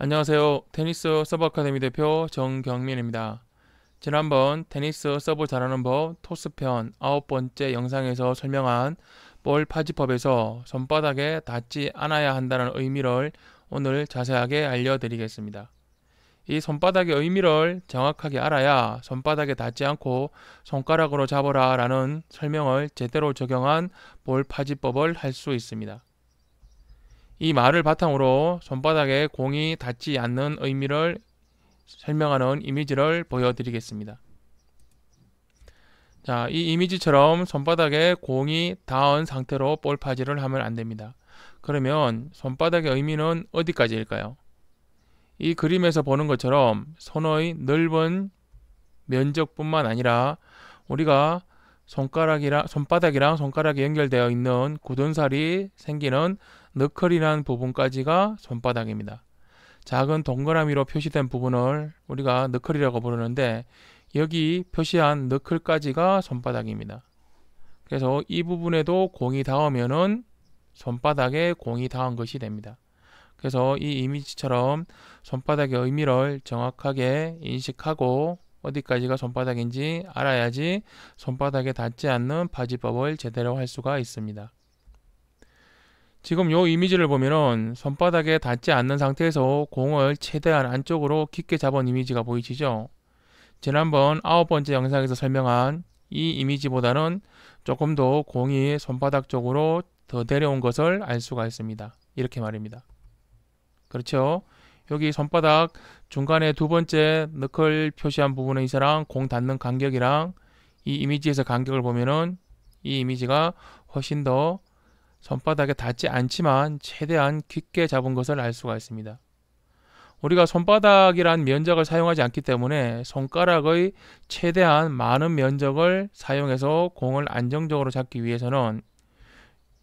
안녕하세요. 테니스 서버 아카데미 대표 정경민입니다. 지난번 테니스 서브 잘하는 법 토스편 아홉 번째 영상에서 설명한 볼 파지법에서 손바닥에 닿지 않아야 한다는 의미를 오늘 자세하게 알려드리겠습니다. 이 손바닥의 의미를 정확하게 알아야 손바닥에 닿지 않고 손가락으로 잡아라 라는 설명을 제대로 적용한 볼 파지법을 할 수 있습니다. 이 말을 바탕으로 손바닥에 공이 닿지 않는 의미를 설명하는 이미지를 보여드리겠습니다. 자, 이 이미지처럼 손바닥에 공이 닿은 상태로 볼파지를 하면 안됩니다. 그러면 손바닥의 의미는 어디까지일까요? 이 그림에서 보는 것처럼 손의 넓은 면적뿐만 아니라 우리가 손가락이랑 손바닥이랑 손가락이 연결되어 있는 굳은살이 생기는 너클이라는 부분까지가 손바닥입니다. 작은 동그라미로 표시된 부분을 우리가 너클이라고 부르는데 여기 표시한 너클까지가 손바닥입니다. 그래서 이 부분에도 공이 닿으면은 손바닥에 공이 닿은 것이 됩니다. 그래서 이 이미지처럼 손바닥의 의미를 정확하게 인식하고 어디까지가 손바닥인지 알아야지 손바닥에 닿지 않는 바지법을 제대로 할 수가 있습니다. 지금 요 이미지를 보면은 손바닥에 닿지 않는 상태에서 공을 최대한 안쪽으로 깊게 잡은 이미지가 보이시죠? 지난번 아홉 번째 영상에서 설명한 이 이미지보다는 조금 더 공이 손바닥 쪽으로 더 내려온 것을 알 수가 있습니다. 이렇게 말입니다. 그렇죠? 여기 손바닥 중간에 두 번째 너클 표시한 부분의 이사랑 공 닿는 간격이랑 이 이미지에서 간격을 보면은 이 이미지가 훨씬 더 손바닥에 닿지 않지만 최대한 깊게 잡은 것을 알 수가 있습니다. 우리가 손바닥이란 면적을 사용하지 않기 때문에 손가락의 최대한 많은 면적을 사용해서 공을 안정적으로 잡기 위해서는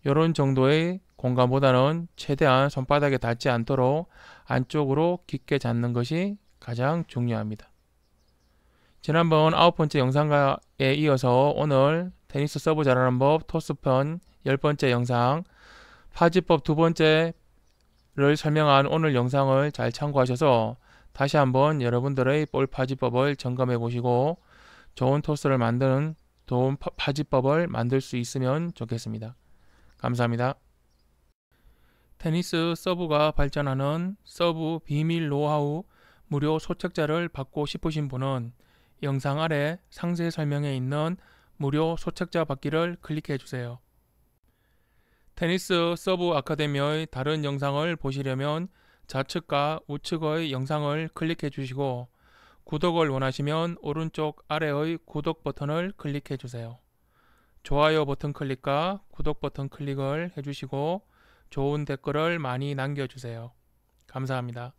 이런 정도의 공간보다는 최대한 손바닥에 닿지 않도록 안쪽으로 깊게 잡는 것이 가장 중요합니다. 지난번 아홉 번째 영상에 이어서 오늘 테니스 서브 잘하는 법 토스편 열 번째 영상 파지법 두 번째를 설명한 오늘 영상을 잘 참고하셔서 다시 한번 여러분들의 볼 파지법을 점검해 보시고 좋은 토스를 만드는 좋은 파지법을 만들 수 있으면 좋겠습니다. 감사합니다. 테니스 서브가 발전하는 서브 비밀 노하우 무료 소책자를 받고 싶으신 분은 영상 아래 상세 설명에 있는 무료 소책자 받기를 클릭해 주세요. 테니스 서브 아카데미의 다른 영상을 보시려면 좌측과 우측의 영상을 클릭해 주시고 구독을 원하시면 오른쪽 아래의 구독 버튼을 클릭해 주세요. 좋아요 버튼 클릭과 구독 버튼 클릭을 해주시고 좋은 댓글을 많이 남겨주세요. 감사합니다.